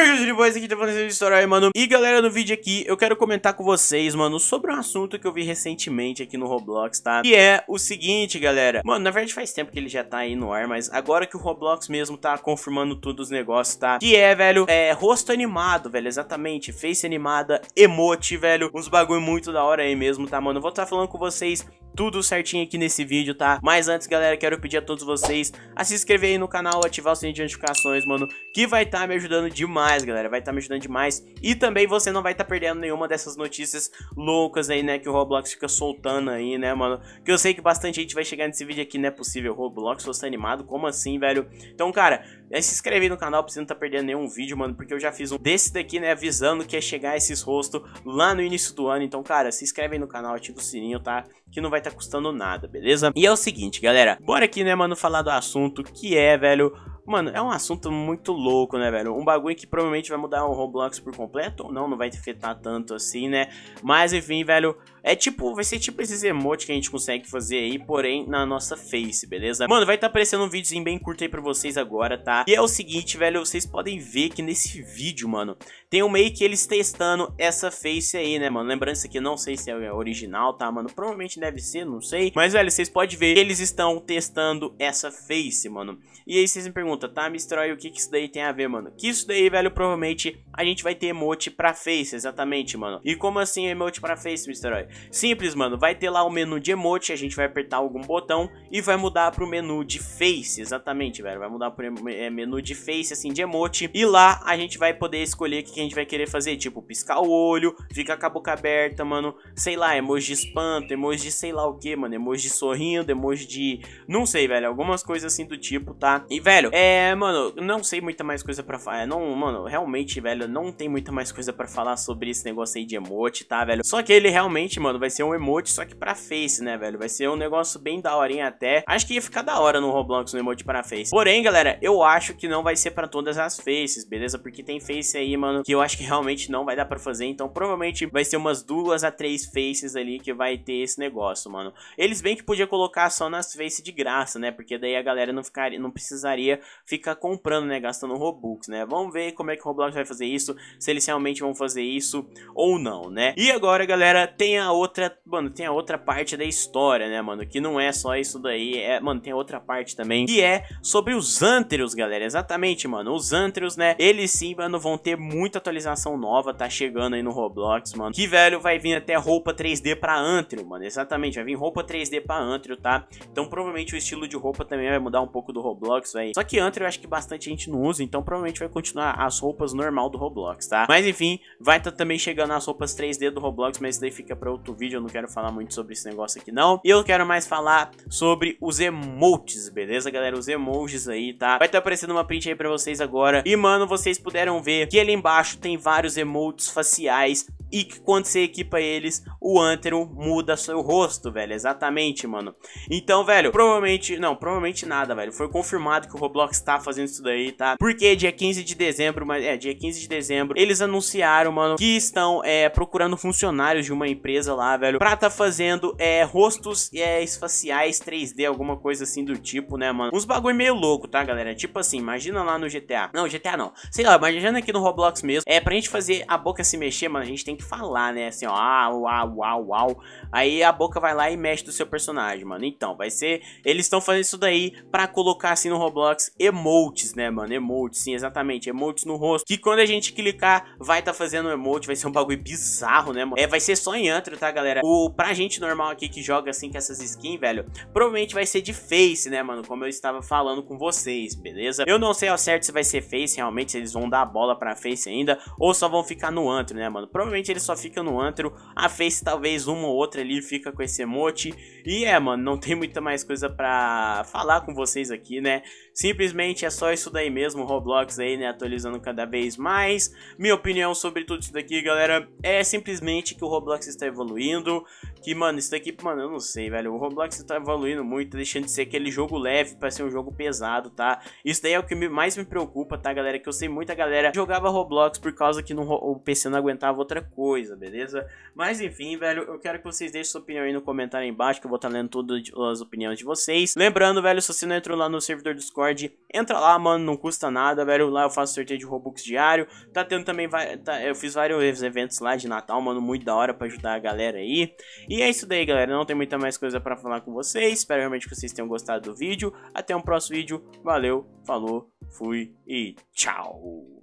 Pergunta de boys aqui, tá falando de história aí, mano. E galera, no vídeo aqui, eu quero comentar com vocês, mano, sobre um assunto que eu vi recentemente aqui no Roblox, tá? Que é o seguinte, galera. Mano, na verdade faz tempo que ele já tá aí no ar, mas agora que o Roblox mesmo tá confirmando tudo os negócios, tá? Que é, velho, é rosto animado, velho, exatamente. Face animada, emote, velho. Uns bagulho muito da hora aí mesmo, tá, mano? vou estar tá falando com vocês tudo certinho aqui nesse vídeo, tá? Mas antes, galera, quero pedir a todos vocês a se inscrever aí no canal, ativar o sininho de notificações, mano, que vai estar tá me ajudando demais, galera, vai estar tá me ajudando demais. E também você não vai estar tá perdendo nenhuma dessas notícias loucas aí, né, que o Roblox fica soltando aí, né, mano? Que eu sei que bastante gente vai chegar nesse vídeo aqui, não é possível, Roblox, você tá animado, como assim, velho? Então, cara, é se inscrever no canal pra você não tá perdendo nenhum vídeo, mano, porque eu já fiz um desse daqui, né, avisando que ia chegar esses rostos lá no início do ano. Então, cara, se inscreve aí no canal, ativa o sininho, tá? Que não vai vai estar tá custando nada, beleza? E é o seguinte, galera, bora aqui, né, mano, falar do assunto que é, velho, Mano, é um assunto muito louco, né, velho? Um bagulho que provavelmente vai mudar o Roblox por completo, ou não, não vai afetar tanto assim, né? Mas enfim, velho, é tipo, vai ser tipo esses emotes que a gente consegue fazer aí, porém na nossa face, beleza? Mano, vai estar tá aparecendo um videozinho bem curto aí pra vocês agora, tá? E é o seguinte, velho, vocês podem ver que nesse vídeo, mano, tem um meio que eles testando essa face aí, né, mano? Lembrando isso aqui, não sei se é original, tá, mano? Provavelmente deve ser, não sei. Mas, velho, vocês podem ver, eles estão testando essa face, mano. E aí vocês me perguntam, pergunta, tá, Mistrói, o que, que isso daí tem a ver, mano? Que isso daí, velho, provavelmente a gente vai ter emote pra Face, exatamente, mano. E como assim emote pra Face, Mistrói? Simples, mano, vai ter lá o menu de emote, a gente vai apertar algum botão e vai mudar pro menu de Face, exatamente, velho. Vai mudar pro é, menu de Face, assim, de emote. E lá a gente vai poder escolher o que, que a gente vai querer fazer, tipo, piscar o olho, ficar com a boca aberta, mano, sei lá, emoji de espanto, emoji de sei lá o que, mano, emoji de sorrindo, emoji de... Não sei, velho, algumas coisas assim do tipo, tá? E, velho, é é, mano, não sei muita mais coisa pra falar. É, não, mano, realmente, velho, não tem muita mais coisa pra falar sobre esse negócio aí de emote, tá, velho? Só que ele realmente, mano, vai ser um emote só que pra face, né, velho? Vai ser um negócio bem daorinha até. Acho que ia ficar da hora no Roblox no emote pra face. Porém, galera, eu acho que não vai ser pra todas as faces, beleza? Porque tem face aí, mano, que eu acho que realmente não vai dar pra fazer. Então, provavelmente vai ser umas duas a três faces ali que vai ter esse negócio, mano. Eles bem que podia colocar só nas faces de graça, né? Porque daí a galera não, ficaria, não precisaria ficar comprando, né, gastando Robux, né? Vamos ver como é que o Roblox vai fazer isso, se eles realmente vão fazer isso ou não, né? E agora, galera, tem a outra, mano, tem a outra parte da história, né, mano, que não é só isso daí, é, mano, tem a outra parte também, que é sobre os Antrios, galera, exatamente, mano, os Antrios, né, eles sim, mano, vão ter muita atualização nova, tá chegando aí no Roblox, mano, que, velho, vai vir até roupa 3D pra Antero, mano, exatamente, vai vir roupa 3D pra Antero, tá? Então, provavelmente o estilo de roupa também vai mudar um pouco do Roblox, velho. Só que Hunter eu acho que bastante gente não usa, então provavelmente vai continuar as roupas normal do Roblox, tá? Mas enfim, vai estar tá também chegando as roupas 3D do Roblox, mas isso daí fica pra outro vídeo, eu não quero falar muito sobre esse negócio aqui não. E eu quero mais falar sobre os emotes, beleza galera? Os emojis aí, tá? Vai estar tá aparecendo uma print aí pra vocês agora. E mano, vocês puderam ver que ali embaixo tem vários emotes faciais e que quando você equipa eles, o Antero muda seu rosto, velho. Exatamente, mano. Então, velho, provavelmente. Não, provavelmente nada, velho. Foi confirmado que o Roblox tá fazendo isso daí, tá? Porque dia 15 de dezembro, mas é, dia 15 de dezembro, eles anunciaram, mano, que estão é, procurando funcionários de uma empresa lá, velho, pra tá fazendo é, rostos é, espaciais 3D, alguma coisa assim do tipo, né, mano? Uns bagulho meio louco, tá, galera? Tipo assim, imagina lá no GTA. Não, GTA não. Sei lá, imagina aqui no Roblox mesmo. É, pra gente fazer a boca se mexer, mano, a gente tem que falar, né? Assim, ó, ah, uau uau, uau. Aí a boca vai lá e mexe do seu personagem, mano. Então, vai ser. Eles estão fazendo isso daí pra colocar assim no Roblox emotes, né, mano? Emotes, sim, exatamente. Emotes no rosto. Que quando a gente clicar, vai tá fazendo um emote. Vai ser um bagulho bizarro, né, mano? É, vai ser só em antro, tá, galera? O, pra gente normal aqui que joga assim com essas skins, velho, provavelmente vai ser de face, né, mano? Como eu estava falando com vocês, beleza? Eu não sei ao certo se vai ser face realmente, se eles vão dar a bola pra face ainda, ou só vão ficar no antro, né, mano? Provavelmente eles só ficam no antro, a face talvez uma ou outra ali fica com esse emote. E é, mano, não tem muita mais coisa pra falar com vocês aqui, né? Simplesmente é só isso daí mesmo, Roblox aí, né, atualizando cada vez mais. Minha opinião sobre tudo isso daqui, galera, é simplesmente que o Roblox está evoluindo, que, mano, isso daqui, mano, eu não sei, velho. O Roblox tá evoluindo muito, deixando de ser aquele jogo leve pra ser um jogo pesado, tá? Isso daí é o que mais me preocupa, tá, galera? Que eu sei muita galera jogava Roblox por causa que não, o PC não aguentava outra coisa, beleza? Mas, enfim, velho, eu quero que vocês deixem sua opinião aí no comentário aí embaixo, que eu vou estar tá lendo todas as opiniões de vocês. Lembrando, velho, se você não entrou lá no servidor Discord, entra lá, mano, não custa nada, velho. Lá eu faço sorteio de Robux diário. Tá tendo também, tá, eu fiz vários eventos lá de Natal, mano, muito da hora pra ajudar a galera aí. E é isso daí, galera. Não tem muita mais coisa para falar com vocês. Espero realmente que vocês tenham gostado do vídeo. Até um próximo vídeo. Valeu, falou, fui e tchau!